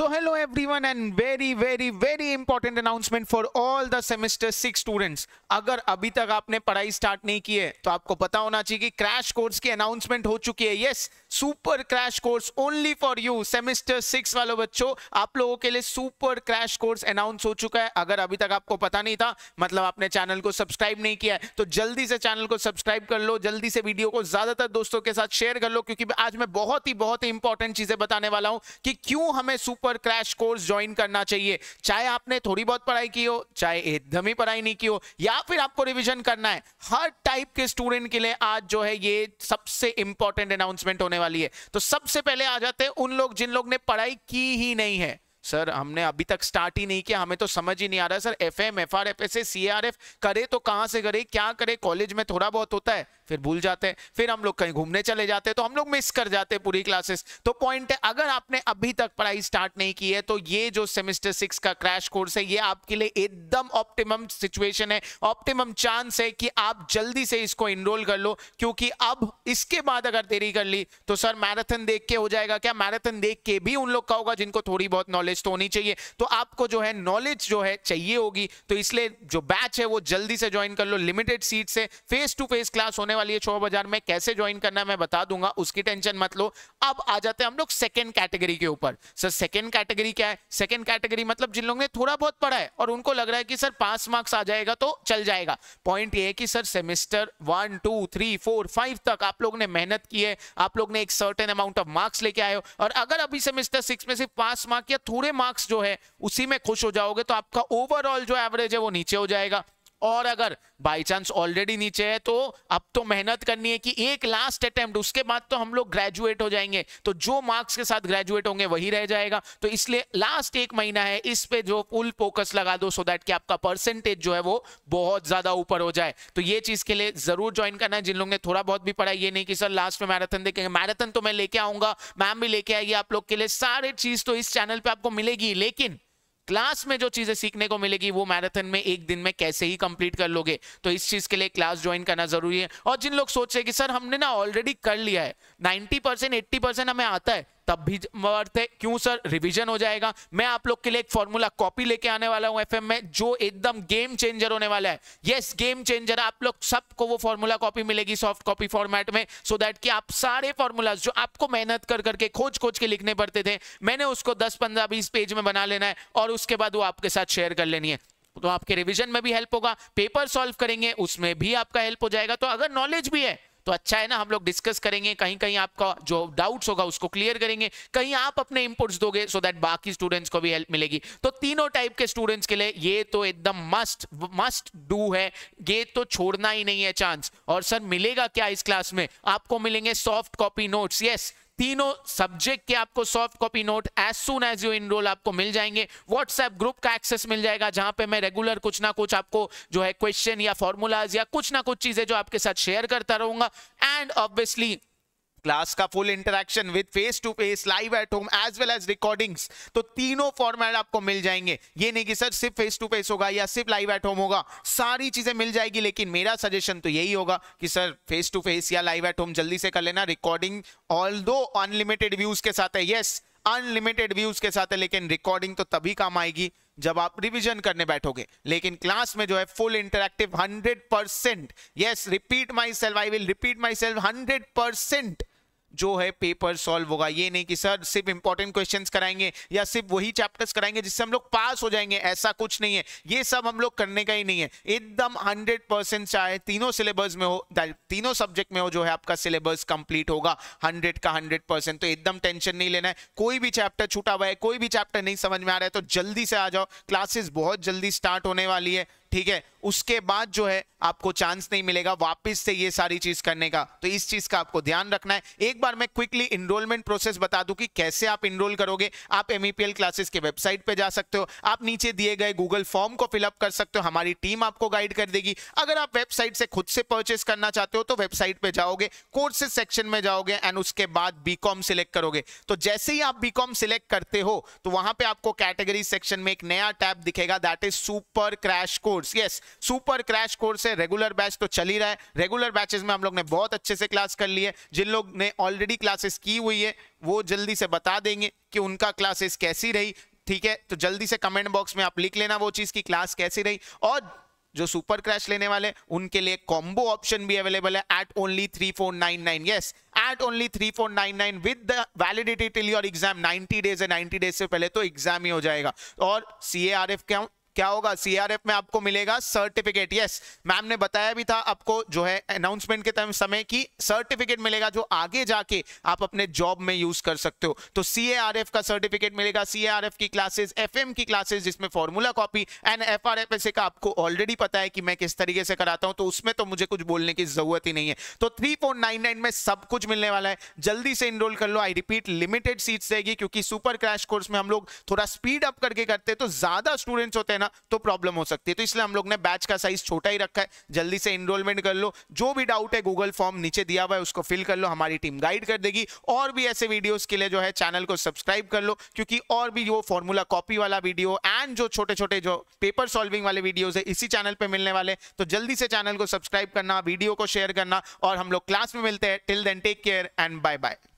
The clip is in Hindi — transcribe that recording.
Hello everyone and very very very important announcement for all the semester six students. अगर अभी तक आपने पढ़ाई स्टार्ट नहीं की है तो आपको पता होना चाहिए कि क्रैश कोर्स की अनाउंसमेंट हो चुकी है yes super crash course only for you semester six वालों बच्चों आप लोगों के लिए सुपर क्रैश कोर्स अनाउंस हो चुका है अगर अभी तक आपको पता नहीं था मतलब आपने चैनल को सब्सक्राइब नहीं किया है तो जल्दी से चैनल को सब्सक्राइब कर लो जल्दी से वीडियो को ज्यादातर दोस्तों के साथ शेयर कर लो क्योंकि आज मैं बहुत ही बहुत ही इंपॉर्टेंट चीजें बताने वाला हूं कि क्यों हमें सुपर पर क्रैश कोर्स ज्वाइन करना चाहिए चाहे आपने थोड़ी बहुत पढ़ाई की हो चाहे एकदम ही पढ़ाई नहीं की हो या फिर आपको रिविजन करना है हर टाइप के स्टूडेंट के लिए आज जो है ये सबसे इंपॉर्टेंट अनाउंसमेंट होने वाली है तो सबसे पहले आ जाते हैं उन लोग जिन लोग ने पढ़ाई की ही नहीं है सर हमने अभी तक स्टार्ट ही नहीं किया हमें तो समझ ही नहीं आ रहा sir F M F R F S करे तो कहाँ से करे क्या करे कॉलेज में थोड़ा बहुत होता है फिर भूल जाते हैं फिर हम लोग कहीं घूमने चले जाते हैं तो हम लोग मिस कर जाते हैं पूरी क्लासेस तो पॉइंट है अगर आपने अभी तक पढ़ाई स्टार्ट नहीं की है तो ये जो सेमेस्टर सिक्स का क्रैश कोर्स है ये आपके लिए एकदम ऑप्टिमम सिचुएशन है ऑप्टिमम चांस है कि आप जल्दी से इसको इनरोल कर लो क्योंकि अब इसके बाद अगर देरी कर ली तो सर मैराथन देख के हो जाएगा क्या मैराथन देख के भी उन लोग का होगा जिनको थोड़ी बहुत नॉलेज तो होनी चाहिए तो आपको जो है नॉलेज जो है चाहिए होगी तो इसलिए जो बैच है वो जल्दी से ज्वाइन कर लो लिमिटेड सीट से फेस टू फेस क्लास होने वाली है शोभा बाजार में कैसे ज्वाइन करना है मैं बता दूंगा उसकी टेंशन मत लो अब आ जाते हैं हम लोग सेकेंड कैटेगरी के ऊपर सर सेकेंड कैटेगरी क्या है सेकेंड कैटेगरी मतलब जिन लोगों ने थोड़ा बहुत पढ़ा है और उनको लग रहा है कि सर पास मार्क्स आ जाएगा तो चल जाएगा पॉइंट ये है कि sir semester one two three four five तक आप लोग ने मेहनत की है आप लोग ने एक सर्टेन अमाउंट ऑफ मार्क्स लेके आए हो और अगर अभी सेमेस्टर सिक्स में सिर्फ पास मार्क या थोड़े मार्क्स जो है उसी में खुश हो जाओगे तो आपका ओवरऑल जो एवरेज है वो नीचे हो जाएगा और अगर बाई चांस ऑलरेडी नीचे है तो अब तो मेहनत करनी है कि एक लास्ट अटेम्प्ट उसके बाद तो हम लोग ग्रेजुएट हो जाएंगे तो जो मार्क्स के साथ ग्रेजुएट होंगे वही रह जाएगा तो इसलिए लास्ट एक महीना है इस पे जो फुल फोकस लगा दो सो दैट कि आपका परसेंटेज जो है वो बहुत ज्यादा ऊपर हो जाए तो ये चीज के लिए जरूर ज्वाइन करना है जिन लोगों ने थोड़ा बहुत भी पढ़ा ये नहीं कि सर लास्ट में मैराथन देखेंगे मैराथन तो मैं लेके आऊंगा मैम भी लेके आएगी आप लोग के लिए सारे चीज तो इस चैनल पर आपको मिलेगी लेकिन क्लास में जो चीजें सीखने को मिलेगी वो मैराथन में एक दिन में कैसे ही कंप्लीट कर लोगे तो इस चीज के लिए क्लास ज्वाइन करना जरूरी है और जिन लोग सोच रहे कि सर हमने ना ऑलरेडी कर लिया है नाइनटी परसेंट एट्टी परसेंट हमें आता है तब भी वर्थ है क्यों सर रिविजन हो जाएगा मैं आप लोग के लिए एक फॉर्मूला कॉपी लेके आने वाला हूं एफ में जो एकदम गेम चेंजर होने वाला है यस गेम चेंजर आप लोग सबको वो फॉर्मूला कॉपी मिलेगी सॉफ्ट कॉपी फॉर्मेट में सो so दैट कि आप सारे फॉर्मूलाज जो आपको मेहनत कर करके खोज खोज के लिखने पड़ते थे मैंने उसको दस पंद्रह बीस पेज में बना लेना है और उसके बाद वो आपके साथ शेयर कर लेनी है तो आपके रिविजन में भी हेल्प होगा पेपर सॉल्व करेंगे उसमें भी आपका हेल्प हो जाएगा तो अगर नॉलेज भी है तो अच्छा है ना हम लोग डिस्कस करेंगे कहीं कहीं आपका जो डाउट्स होगा उसको क्लियर करेंगे कहीं आप अपने इनपुट्स दोगे सो दैट बाकी स्टूडेंट्स को भी हेल्प मिलेगी तो तीनों टाइप के स्टूडेंट्स के लिए ये तो एकदम मस्ट मस्ट डू है ये तो छोड़ना ही नहीं है चांस और सर मिलेगा क्या इस क्लास में आपको मिलेंगे सॉफ्ट कॉपी नोट्स यस तीनों सब्जेक्ट के आपको soft copy note as soon as you enroll आपको मिल जाएंगे व्हाट्सएप ग्रुप का एक्सेस मिल जाएगा जहां पे मैं रेगुलर कुछ ना कुछ आपको जो है क्वेश्चन या फॉर्मूलाज या कुछ ना कुछ चीजें जो आपके साथ शेयर करता रहूंगा एंड ऑब्वियसली क्लास का full interaction with face to face live at home as well as recordings तो तीनों फॉर्मेट आपको मिल जाएंगे ये नहीं कि सर सिर्फ फेस टू फेस होगा या सिर्फ लाइव एट होम होगा सारी चीजें मिल जाएगी लेकिन मेरा सजेशन तो यही होगा कि सर फेस टू फेस या लाइव एट होम जल्दी से कर लेना रिकॉर्डिंग ऑल दो अनलिमिटेड व्यूज के साथ है यस अनलिमिटेड व्यूज के साथ है लेकिन रिकॉर्डिंग तो तभी काम आएगी जब आप रिवीजन करने बैठोगे लेकिन क्लास में जो है full interactive 100 percent yes repeat myself I will repeat myself hundred percent जो है पेपर सॉल्व होगा ये नहीं कि सर सिर्फ इंपॉर्टेंट क्वेश्चन कराएंगे या सिर्फ वही चैप्टर्स कराएंगे जिससे हम लोग पास हो जाएंगे ऐसा कुछ नहीं है ये सब हम लोग करने का ही नहीं है एकदम हंड्रेड परसेंट चाहे तीनों सिलेबस में हो तीनों सब्जेक्ट में हो जो है आपका सिलेबस कंप्लीट होगा हंड्रेड का हंड्रेड परसेंट तो एकदम टेंशन नहीं लेना है कोई भी चैप्टर छूटा हुआ है कोई भी चैप्टर नहीं समझ में आ रहा है तो जल्दी से आ जाओ क्लासेस बहुत जल्दी स्टार्ट होने वाली है ठीक है उसके बाद जो है आपको चांस नहीं मिलेगा वापस से ये सारी चीज करने का तो इस चीज का आपको ध्यान रखना है एक बार मैं क्विकली इनरोलमेंट प्रोसेस बता दूं कि कैसे आप इनरोल करोगे आप एमईपीएल क्लासेस e के वेबसाइट पे जा सकते हो आप नीचे दिए गए गूगल फॉर्म को फिलअप कर सकते हो हमारी टीम आपको गाइड कर देगी अगर आप वेबसाइट से खुद से परचेस करना चाहते हो तो वेबसाइट पर जाओगे कोर्सेज सेक्शन में जाओगे एंड उसके बाद बी सिलेक्ट करोगे तो जैसे ही आप बीकॉम सिलेक्ट करते हो तो वहां पर आपको कैटेगरी सेक्शन में एक नया टैब दिखेगा that is super crash course yes super crash course है रेगुलर बैच तो चल ही रहा है रेगुलर बैचेस में हम लोग ने बहुत अच्छे से क्लास कर ली है जिन लोग ने ऑलरेडी क्लासेस की हुई है वो जल्दी से बता देंगे कि उनका क्लासेस कैसी रही ठीक है तो जल्दी से कमेंट बॉक्स में आप लिख लेना वो चीज़ की क्लास कैसी रही और जो सुपर क्रैश लेने वाले उनके लिए कॉम्बो ऑप्शन भी अवेलेबल है at only three four nine nine yes at only three four nine nine with the validity till your exam 90 days है 90 डेज से पहले तो एग्जाम ही हो जाएगा और सी ए आर एफ क्या होगा सीआरएफ में आपको मिलेगा सर्टिफिकेट यस मैम ने बताया भी था आपको जो है अनाउंसमेंट के समय की सर्टिफिकेट मिलेगा जो आगे जाके आप अपने जॉब में यूज कर सकते हो तो सीएआरएफ का सर्टिफिकेट मिलेगा सीएआरएफ की क्लासेस एफएम की क्लासेस जिसमें formula copy and F R का आपको ऑलरेडी पता है कि मैं किस तरीके से कराता हूं तो उसमें तो मुझे कुछ बोलने की जरूरत ही नहीं है तो थ्री में सब कुछ मिलने वाला है जल्दी से इनरोल कर लो आई रिपीट लिमिटेड सीट्स रहेगी क्योंकि सुपर क्रैश कोर्स में हम लोग थोड़ा स्पीड अप करके करते हैं तो ज्यादा स्टूडेंट्स होते हैं ना ना तो प्रॉब्लम हो सकती है तो इसलिए हम लोग ने बैच का साइज छोटा ही रखा है जल्दी से इनरोलमेंट कर लो जो भी डाउट है गूगल फॉर्म नीचे दिया हुआ है उसको फिल कर लो हमारी टीम गाइड कर देगी और भी ऐसे वीडियोस के लिए जो है चैनल को सब्सक्राइब कर लो क्योंकि और भी वो फॉर्मूला कॉपी वाला वीडियो एंड जो छोटे छोटे जो पेपर सॉल्विंग वाले वीडियोज है इसी चैनल पर मिलने वाले तो जल्दी से चैनल को सब्सक्राइब करना वीडियो को शेयर करना और हम लोग क्लास में मिलते हैं till then take care and bye bye